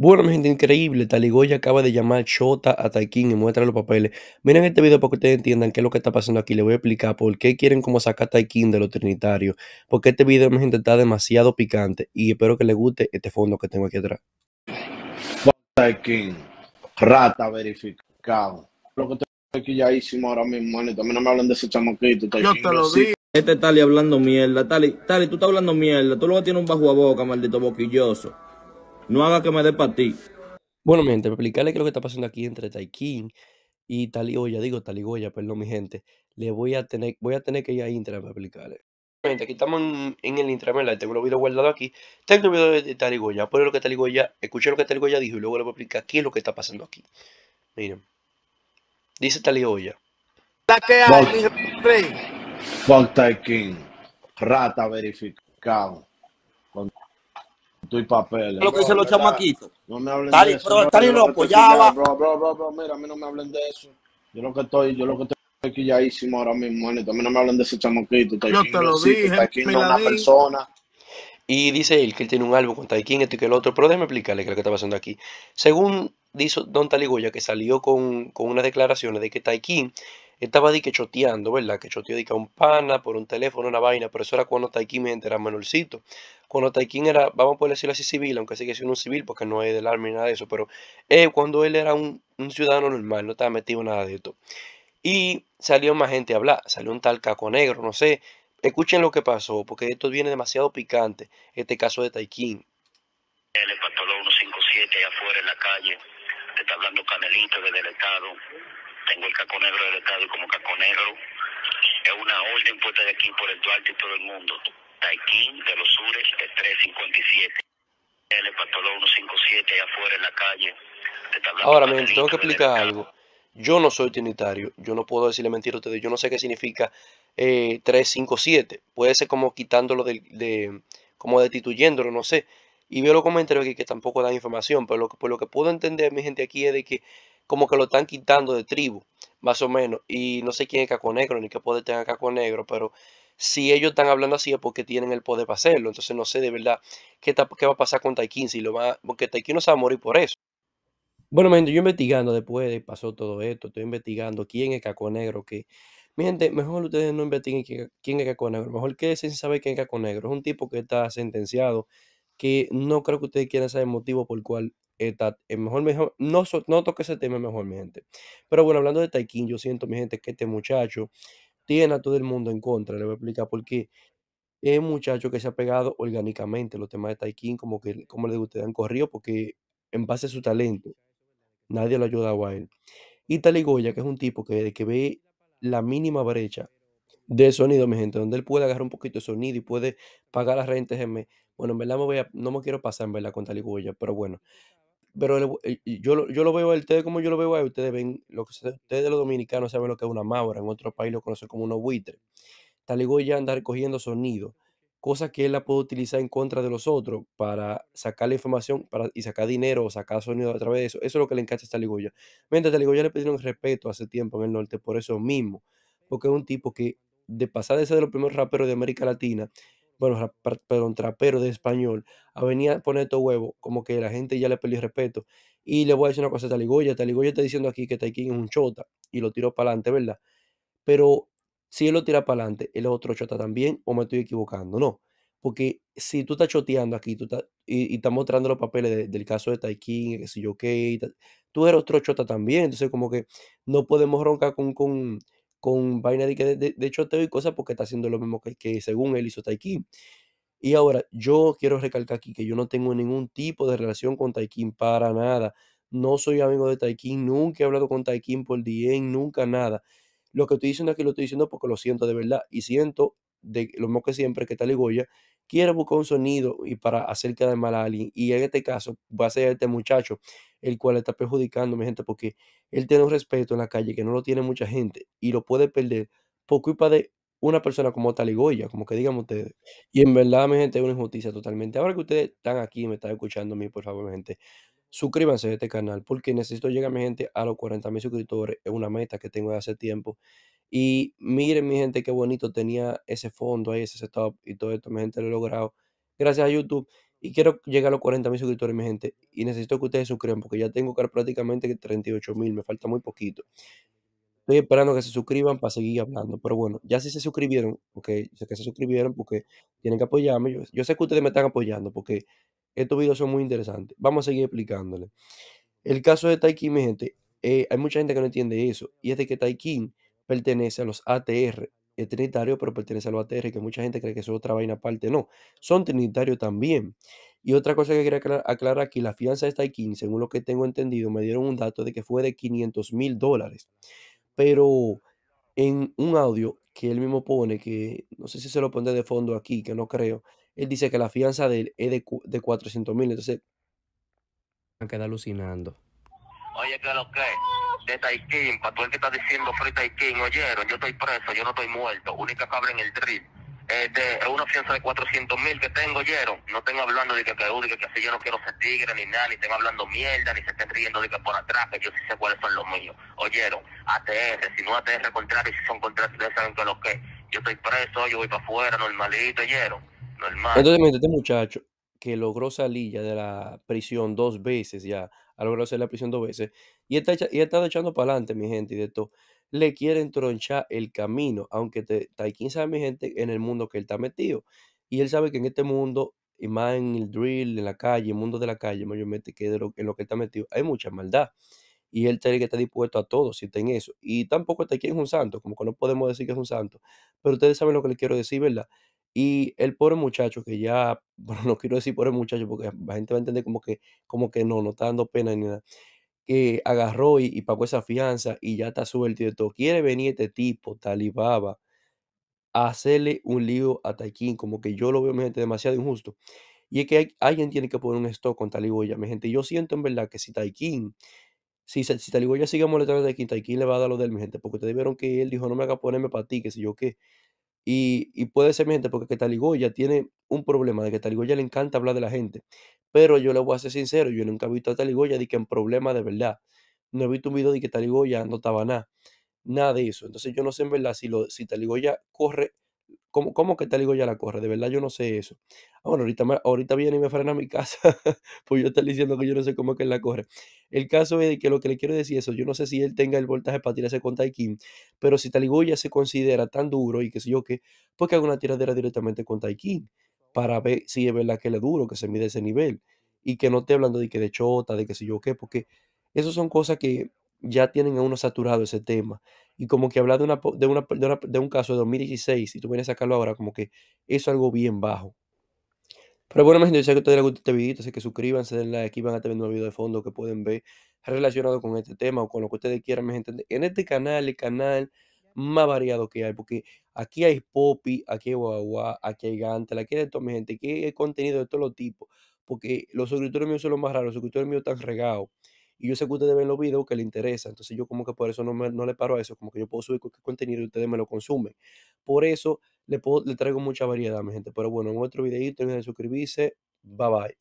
Bueno, mi gente, increíble. Goya acaba de llamar Chota a Taikin y muestra los papeles. Miren este video para que ustedes entiendan qué es lo que está pasando aquí. Les voy a explicar por qué quieren como sacar a Taikin de los trinitarios. Porque este video, mi gente, está demasiado picante. Y espero que les guste este fondo que tengo aquí atrás. Taikin, rata verificado. Lo que estoy aquí ya hicimos ahora mismo, manito. A no me hablan de ese chamaquito. Yo te lo digo. Este Tali hablando mierda. Tali, Tali, tú estás hablando mierda. Tú lo tienes un bajo a boca, maldito boquilloso. No haga que me dé para ti. Bueno, mi gente, para explicarle qué es lo que está pasando aquí entre Taikin y Taligoya, digo Taligoya, perdón, mi gente. Le voy a tener, voy a tener que ir a Instagram para explicarle. Gente, aquí estamos en, el la tengo los videos guardados aquí. Tengo el video de Taligoya, por lo que Taligoya, escuché lo que Taligoya dijo y luego le voy a explicar qué es lo que está pasando aquí. Miren, dice Taligoya. La que rata verificado papeles. lo que dicen los chamaquitos. No me hablen de eso. Bro, no, lo apoyaba. Bro, mira, a mí no me hablen de eso. Yo lo que estoy, yo lo que estoy quilladísimo ahora mismo, manito. no me hablen de ese chamaquito. Yo te lo dije. Está aquí una persona. Y dice él que él tiene un álbum con Taikín, esto y que el otro. Pero déjeme explicarle qué es lo que está pasando aquí. Según dice Don Taligoya, que salió con, con unas declaraciones de que Taikin estaba de que choteando, ¿verdad? Que choteó de que un pana por un teléfono, una vaina. Pero eso era cuando Taikin me enteraba Manuelcito cuando Taikin era, vamos a poder decirlo así, civil, aunque sigue siendo un civil porque no es del arma ni nada de eso, pero eh, cuando él era un, ciudadano normal, no estaba metido en nada de esto. Y salió más gente a hablar, salió un tal caco negro, no sé. Escuchen lo que pasó, porque esto viene demasiado picante, este caso de Taikin. El empatolón 157 afuera en la calle, te está hablando Canelito desde el Estado. Tengo el caco negro del Estado y como caco negro es una orden puesta de aquí por el Duarte y todo el mundo de los Sures, el 357. 157 allá afuera en la calle. Ahora, tengo que explicar algo. Yo no soy trinitario, yo no puedo decirle mentira a ustedes, yo no sé qué significa 357. Eh, puede ser como quitándolo de, como destituyéndolo, no sé. Y veo los comentarios aquí que tampoco dan información, pero lo que, lo que puedo entender mi gente aquí es de que como que lo están quitando de tribu, más o menos. Y no sé quién es Caco Negro, ni qué puede tener Caco Negro, pero si ellos están hablando así es porque tienen el poder para hacerlo. Entonces no sé de verdad qué, qué va a pasar con Taikin si lo va, porque Taikin no se va a morir por eso. Bueno, mi gente, yo investigando después de pasó todo esto, estoy investigando quién es Caco Negro, que mi gente, mejor ustedes no investiguen quién es Caco Negro, mejor que sin saber quién es Caco Negro. Es un tipo que está sentenciado, que no creo que ustedes quieran saber el motivo por el cual está, eh, mejor, mejor, no, no toque ese tema mejor, mi gente. Pero bueno, hablando de Taikin, yo siento, mi gente, que este muchacho tiene a todo el mundo en contra. Le voy a explicar por qué. Es un muchacho que se ha pegado orgánicamente los temas de Taekwondo, como que como le ustedes han corrido, porque en base a su talento, nadie lo ayudado a él. Y Taligoya, que es un tipo que, que ve la mínima brecha de sonido, mi gente, donde él puede agarrar un poquito de sonido y puede pagar las rentas. Bueno, en verdad voy no me quiero pasar en verdad con Taligoya, pero bueno, pero yo, yo lo veo a ustedes como yo lo veo a ustedes, ven, lo que ustedes los dominicanos saben lo que es una maura, en otro país lo conocen como unos buitres. taligoya y anda recogiendo sonido, cosa que él la puede utilizar en contra de los otros para sacar la información para, y sacar dinero o sacar sonido a través de eso. Eso es lo que le encanta a Taligoya. Mientras Taligoya le pidieron respeto hace tiempo en el norte por eso mismo, porque es un tipo que de pasar de ser de los primeros raperos de América Latina, bueno, perdón, trapero de español, a venir a poner estos huevos, como que la gente ya le perdió respeto. Y le voy a decir una cosa a Taligoya, Taligoya está diciendo aquí que Taikin es un chota y lo tiró para adelante, ¿verdad? Pero si él lo tira para adelante, él es otro chota también, o me estoy equivocando, no. Porque si tú estás choteando aquí tú y, y estás mostrando los papeles del caso de Taikin, que si yo qué, tú eres otro chota también, entonces como que no podemos roncar con, con con vaina de, de, de te y cosas porque está haciendo lo mismo que, que según él hizo Taikín. Y ahora, yo quiero recalcar aquí que yo no tengo ningún tipo de relación con Taikín para nada. No soy amigo de Taikin, nunca he hablado con Taikín por DM, nunca nada. Lo que estoy diciendo aquí lo estoy diciendo porque lo siento de verdad y siento de lo mismo que siempre que tal y Goya, quiere buscar un sonido y para hacer quedar mal a alguien. Y en este caso va a ser este muchacho el cual está perjudicando mi gente porque él tiene un respeto en la calle que no lo tiene mucha gente y lo puede perder por culpa de una persona como Taligoya, como que digamos ustedes. Y en verdad, mi gente, es una injusticia totalmente. Ahora que ustedes están aquí y me están escuchando a mí, por favor, mi gente, suscríbanse a este canal porque necesito llegar, mi gente, a los 40 mil suscriptores. Es una meta que tengo de hace tiempo y miren, mi gente, qué bonito tenía ese fondo ahí, ese setup y todo esto. Mi gente lo he logrado gracias a YouTube. Y quiero llegar a los 40 mil suscriptores, mi gente. Y necesito que ustedes suscriban porque ya tengo prácticamente 38 mil. Me falta muy poquito. Estoy esperando que se suscriban para seguir hablando. Pero bueno, ya si se suscribieron, porque sé que se suscribieron porque tienen que apoyarme. Yo, sé que ustedes me están apoyando porque estos videos son muy interesantes. Vamos a seguir explicándole. El caso de Taikin, mi gente, eh, hay mucha gente que no entiende eso. Y es de que Taikin pertenece a los ATR. Es trinitario, pero pertenece a los ATR, que mucha gente cree que es otra vaina aparte. No, son trinitarios también. Y otra cosa que quería aclarar, aquí, la fianza está aquí, según lo que tengo entendido, me dieron un dato de que fue de 500 mil dólares. Pero en un audio que él mismo pone, que no sé si se lo pone de fondo aquí, que no creo, él dice que la fianza de él es de, 400 mil, entonces... Me queda alucinando. Oye, que lo que? de para todo el que está diciendo Free King, oyeron, yo estoy preso, yo no estoy muerto, única cabra en el drill. este, eh, es una fianza de 400 mil que tengo, oyeron. No tengo hablando de que, que, yo no quiero ser tigre ni nada, ni estén hablando mierda, ni se estén riendo de que por atrás, que yo sí sé cuáles son los míos. Oyeron, ATR, si no ATR contrario, si son contrarios, ustedes saben que lo que yo estoy preso, yo voy para afuera, normalito, oyeron. Normal. Entonces, este muchacho que logró salir ya de la prisión dos veces, ya ha logrado salir de la prisión dos veces, y está, y está echando para adelante, mi gente, y de todo, le quieren tronchar el camino, aunque te, Taikin sabe, mi gente, en el mundo que él está metido. Y él sabe que en este mundo, y más en el drill, en la calle, en el mundo de la calle, mayormente, que en lo que él está metido, hay mucha maldad. Y él tiene que estar dispuesto a todo si está en eso. Y tampoco Taikin es un santo, como que no podemos decir que es un santo. Pero ustedes saben lo que le quiero decir, ¿verdad? Y el pobre muchacho que ya, bueno, no quiero decir pobre muchacho porque la gente va a entender como que, como que no, no está dando pena ni nada, que agarró y, pagó esa fianza y ya está suelto y de todo. Quiere venir este tipo, Talibaba, a hacerle un lío a taikin como que yo lo veo, mi gente, demasiado injusto. Y es que alguien tiene que poner un stop con Taliboya, mi gente. Yo siento en verdad que si taikin si, si Taliboya sigue molestando a taikin Taikín le va a dar lo del mi gente, porque ustedes vieron que él dijo, no me haga ponerme para ti, que si yo qué. Y, puede ser mi gente, porque taligoya tiene un problema, de que taligoya le encanta hablar de la gente. Pero yo le voy a ser sincero, yo nunca he visto a Taligoya de que en problema de verdad. No he visto un video de que taligoya no estaba nada, nada de eso. Entonces yo no sé en verdad si, lo, si Taligoya corre ¿Cómo, ¿Cómo que Taligoya ya la corre? De verdad yo no sé eso. Ah, bueno, ahorita, ahorita viene y me frena a mi casa, pues yo estoy diciendo que yo no sé cómo que él la corre. El caso es que lo que le quiero decir es eso, yo no sé si él tenga el voltaje para tirarse con Taikin, pero si Taligoya se considera tan duro y que sé yo qué, pues que haga una tiradera directamente con Taikin para ver si es verdad que él es duro, que se mide ese nivel y que no esté hablando de que de chota, de que sé yo qué, porque esas son cosas que ya tienen a uno saturado ese tema y como que habla de, una, de, de, un caso de 2016 y tú vienes a sacarlo ahora, como que eso es algo bien bajo. Pero bueno, gente, yo sé que ustedes les gusta este video. así que suscríbanse, denle like van a tener un video de fondo que pueden ver relacionado con este tema o con lo que ustedes quieran, me gente. En este canal, el canal más variado que hay, porque aquí hay popi, aquí hay guagua, aquí hay gantel, aquí hay de mi gente, aquí hay contenido de todos los tipos, porque los suscriptores míos son los más raros, los suscriptores míos están regados. Y yo sé que ustedes ven los videos que les interesa, entonces yo como que por eso no, no le paro a eso, como que yo puedo subir cualquier contenido y ustedes me lo consumen. Por eso le, le traigo mucha variedad, mi gente. Pero bueno, en otro videito, de suscribirse. Bye bye.